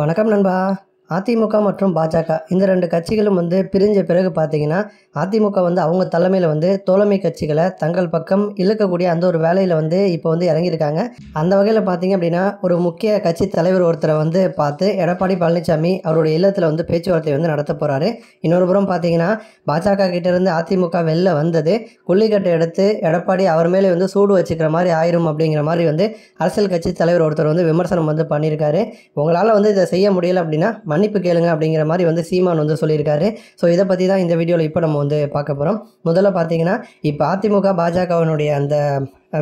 வணக்கம் நண்பா அதிமுக மற்றும் பாஜக இந்த ரெண்டு கட்சிகளும் வந்து பிரிஞ்ச பிறகு பார்த்தீங்கன்னா அதிமுக வந்து அவங்க தலைமையில் வந்து தோழமை கட்சிகளை தங்கள் பக்கம் இழுக்கக்கூடிய அந்த ஒரு வேலையில் வந்து இப்போ வந்து இறங்கியிருக்காங்க அந்த வகையில் பார்த்தீங்க அப்படின்னா ஒரு முக்கிய கட்சி தலைவர் ஒருத்தரை வந்து பார்த்து எடப்பாடி பழனிசாமி அவருடைய இல்லத்தில் வந்து பேச்சுவார்த்தை வந்து நடத்த போகிறாரு இன்னொரு புறம் பார்த்தீங்கன்னா பாஜக கிட்டேருந்து அதிமுக வெளில வந்தது கொல்லிக்கட்டை எடுத்து எடப்பாடி அவர் மேலே வந்து சூடு வச்சுக்கிற மாதிரி ஆயிரும் அப்படிங்கிற மாதிரி வந்து அரசியல் கட்சி தலைவர் ஒருத்தர் வந்து விமர்சனம் வந்து பண்ணியிருக்காரு உங்களால் வந்து இதை செய்ய முடியலை அப்படின்னா மன்னிப்பு கேளுங்க அப்படிங்கிற மாதிரி வந்து சீமான் வந்து சொல்லியிருக்காரு ஸோ இதை பற்றி தான் இந்த வீடியோவில் இப்போ நம்ம வந்து பார்க்க போகிறோம் முதல்ல பார்த்தீங்கன்னா இப்போ அதிமுக பாஜகவினுடைய அந்த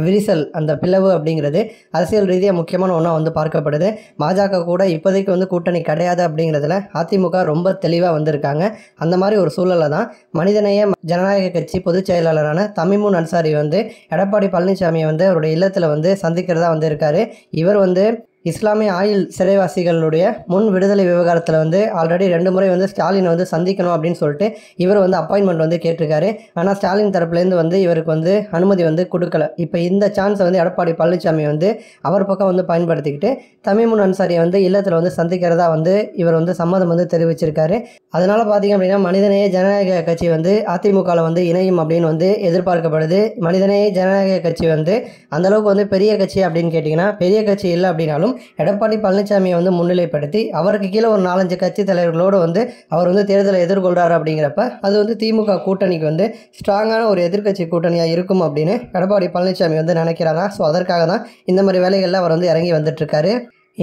விரிசல் அந்த பிளவு அப்படிங்கிறது அரசியல் ரீதியாக முக்கியமான ஒன்றா வந்து பார்க்கப்படுது பாஜக கூட இப்போதைக்கு வந்து கூட்டணி கிடையாது அப்படிங்கிறதுல அதிமுக ரொம்ப தெளிவாக வந்திருக்காங்க அந்த மாதிரி ஒரு சூழலில் தான் மனிதநேய ஜனநாயக கட்சி பொதுச் செயலாளரான தமிமுன் அன்சாரி வந்து எடப்பாடி பழனிசாமியை வந்து அவருடைய இல்லத்தில் வந்து சந்திக்கிறதா வந்து இருக்காரு இவர் வந்து இஸ்லாமிய ஆயுள் சிறைவாசிகளுடைய முன் விடுதலை விவகாரத்தில் வந்து ஆல்ரெடி ரெண்டு முறை வந்து ஸ்டாலினை வந்து சந்திக்கணும் அப்படின்னு சொல்லிட்டு இவர் வந்து அப்பாயின்மெண்ட் வந்து கேட்டிருக்காரு ஆனால் ஸ்டாலின் தரப்புலேருந்து வந்து இவருக்கு வந்து அனுமதி வந்து கொடுக்கல இப்போ இந்த சான்ஸை வந்து எடப்பாடி பழனிசாமி வந்து அவர் பக்கம் வந்து பயன்படுத்திக்கிட்டு தமிமுன் அன்சாரியை வந்து இல்லத்தில் வந்து சந்திக்கிறதா வந்து இவர் வந்து சம்மதம் வந்து தெரிவிச்சிருக்காரு அதனால் பார்த்திங்க அப்படின்னா மனிதநேய ஜனநாயக கட்சி வந்து அதிமுகவில் வந்து இணையும் அப்படின்னு வந்து எதிர்பார்க்கப்படுது மனிதநேய ஜனநாயக கட்சி வந்து அந்தளவுக்கு வந்து பெரிய கட்சி அப்படின்னு கேட்டிங்கன்னா பெரிய கட்சி இல்லை அப்படின்னாலும் எடப்பாடி பழனிசாமியை வந்து முன்னிலைப்படுத்தி அவருக்கு கீழே ஒரு நாலஞ்சு கட்சி தலைவர்களோடு வந்து அவர் வந்து தேர்தலை எதிர்கொள்கிறாரு அப்படிங்கிறப்ப அது வந்து திமுக கூட்டணிக்கு வந்து ஸ்ட்ராங்கான ஒரு எதிர்கட்சி கூட்டணியாக இருக்கும் அப்படின்னு எடப்பாடி பழனிசாமி வந்து நினைக்கிறாரா ஸோ அதற்காக தான் இந்த மாதிரி வேலைகளில் அவர் வந்து இறங்கி வந்துட்டுருக்காரு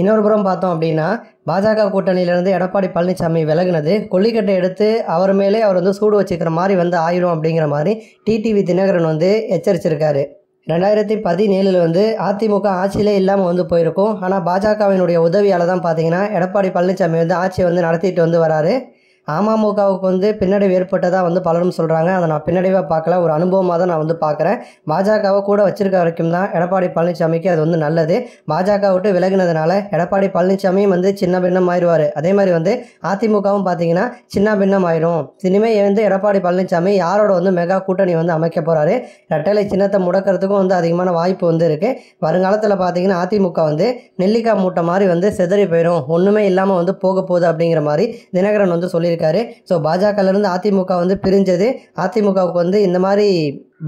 இன்னொரு புறம் பார்த்தோம் அப்படின்னா பாஜக கூட்டணியிலிருந்து எடப்பாடி பழனிசாமி விலகினது கொல்லிக்கட்டை எடுத்து அவர் மேலே அவர் வந்து சூடு வச்சுக்கிற மாதிரி வந்து ஆயிடும் அப்படிங்கிற மாதிரி டிடிவி தினகரன் வந்து எச்சரிச்சிருக்காரு ரெண்டாயிரத்தி பதினேழில் வந்து அதிமுக ஆட்சியிலே இல்லாமல் வந்து போயிருக்கும் ஆனால் பாஜகவினுடைய உதவியால் தான் பார்த்தீங்கன்னா எடப்பாடி பழனிசாமி வந்து ஆட்சியை வந்து நடத்திட்டு வந்து வராரு அமமுகவுக்கு வந்து பின்னடைவு ஏற்பட்டதாக வந்து பலரும் சொல்கிறாங்க அதை நான் பின்னடைவாக பார்க்கல ஒரு அனுபவமாக தான் நான் வந்து பார்க்குறேன் பாஜகவை கூட வச்சிருக்க வரைக்கும் தான் எடப்பாடி பழனிசாமிக்கு அது வந்து நல்லது பாஜக விட்டு விலகினதுனால எடப்பாடி பழனிசாமியும் வந்து சின்ன பின்னம் ஆயிடுவார் அதே மாதிரி வந்து அதிமுகவும் பார்த்தீங்கன்னா சின்ன பின்னம் ஆயிரும் சினிமே வந்து எடப்பாடி பழனிசாமி யாரோட வந்து மெகா கூட்டணி வந்து அமைக்க போகிறாரு ரெட்டலை சின்னத்தை முடக்கிறதுக்கும் வந்து அதிகமான வாய்ப்பு வந்து இருக்குது வருங்காலத்தில் பார்த்தீங்கன்னா அதிமுக வந்து நெல்லிக்காய் மூட்டை மாதிரி வந்து செதறி போயிடும் ஒன்றுமே இல்லாமல் வந்து போக போகுது அப்படிங்கிற மாதிரி தினகரன் வந்து சொல்லியிருக்காங்க சொல்லியிருக்காரு ஸோ பாஜகலேருந்து அதிமுக வந்து பிரிஞ்சது அதிமுகவுக்கு வந்து இந்த மாதிரி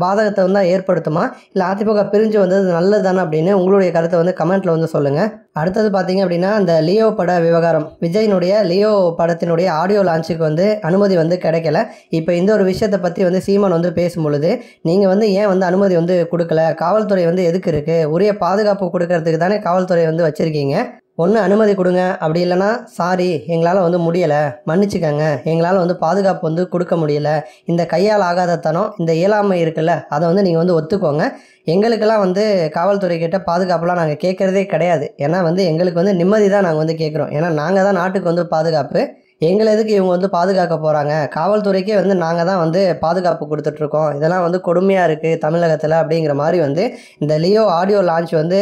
பாதகத்தை வந்து ஏற்படுத்துமா இல்லை அதிமுக பிரிஞ்சு வந்தது நல்லது தானே அப்படின்னு உங்களுடைய கருத்தை வந்து கமெண்ட்டில் வந்து சொல்லுங்கள் அடுத்தது பார்த்தீங்க அப்படின்னா அந்த லியோ பட விவகாரம் விஜயினுடைய லியோ படத்தினுடைய ஆடியோ லான்ச்சுக்கு வந்து அனுமதி வந்து கிடைக்கல இப்போ இந்த ஒரு விஷயத்தை பற்றி வந்து சீமான் வந்து பேசும்பொழுது நீங்கள் வந்து ஏன் வந்து அனுமதி வந்து கொடுக்கல காவல்துறை வந்து எதுக்கு இருக்குது உரிய பாதுகாப்பு கொடுக்கறதுக்கு தானே காவல்துறை வந்து வச்சுருக்கீங்க ஒன்று அனுமதி கொடுங்க அப்படி இல்லைனா சாரி எங்களால் வந்து முடியலை மன்னிச்சுக்கோங்க எங்களால் வந்து பாதுகாப்பு வந்து கொடுக்க முடியல இந்த கையால் ஆகாத தனம் இந்த இயலாமை இருக்கிற இருக்குல்ல அதை வந்து நீங்கள் வந்து ஒத்துக்கோங்க எங்களுக்கெல்லாம் வந்து காவல்துறை கிட்ட பாதுகாப்புலாம் நாங்கள் கேட்குறதே கிடையாது ஏன்னா வந்து எங்களுக்கு வந்து நிம்மதி தான் நாங்கள் வந்து கேட்குறோம் ஏன்னா நாங்கள் தான் நாட்டுக்கு வந்து பாதுகாப்பு எங்களை எதுக்கு இவங்க வந்து பாதுகாக்க போகிறாங்க காவல்துறைக்கே வந்து நாங்கள் தான் வந்து பாதுகாப்பு கொடுத்துட்ருக்கோம் இதெல்லாம் வந்து கொடுமையாக இருக்குது தமிழகத்தில் அப்படிங்கிற மாதிரி வந்து இந்த லியோ ஆடியோ லான்ச் வந்து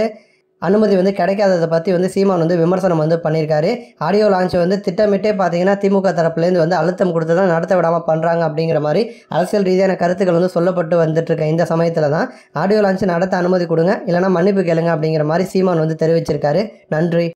அனுமதி வந்து கிடைக்காததை பற்றி வந்து சீமான் வந்து விமர்சனம் வந்து பண்ணியிருக்காரு ஆடியோ லான்ச் வந்து திட்டமிட்டே பார்த்தீங்கன்னா திமுக தரப்புலேருந்து வந்து அழுத்தம் கொடுத்து தான் நடத்த விடாமல் பண்ணுறாங்க அப்படிங்கிற மாதிரி அரசியல் ரீதியான கருத்துக்கள் வந்து சொல்லப்பட்டு வந்துட்டுருக்க இந்த சமயத்தில் தான் ஆடியோ லான்ச் நடத்த அனுமதி கொடுங்க இல்லைனா மன்னிப்பு கேளுங்க அப்படிங்கிற மாதிரி சீமான் வந்து தெரிவிச்சிருக்காரு நன்றி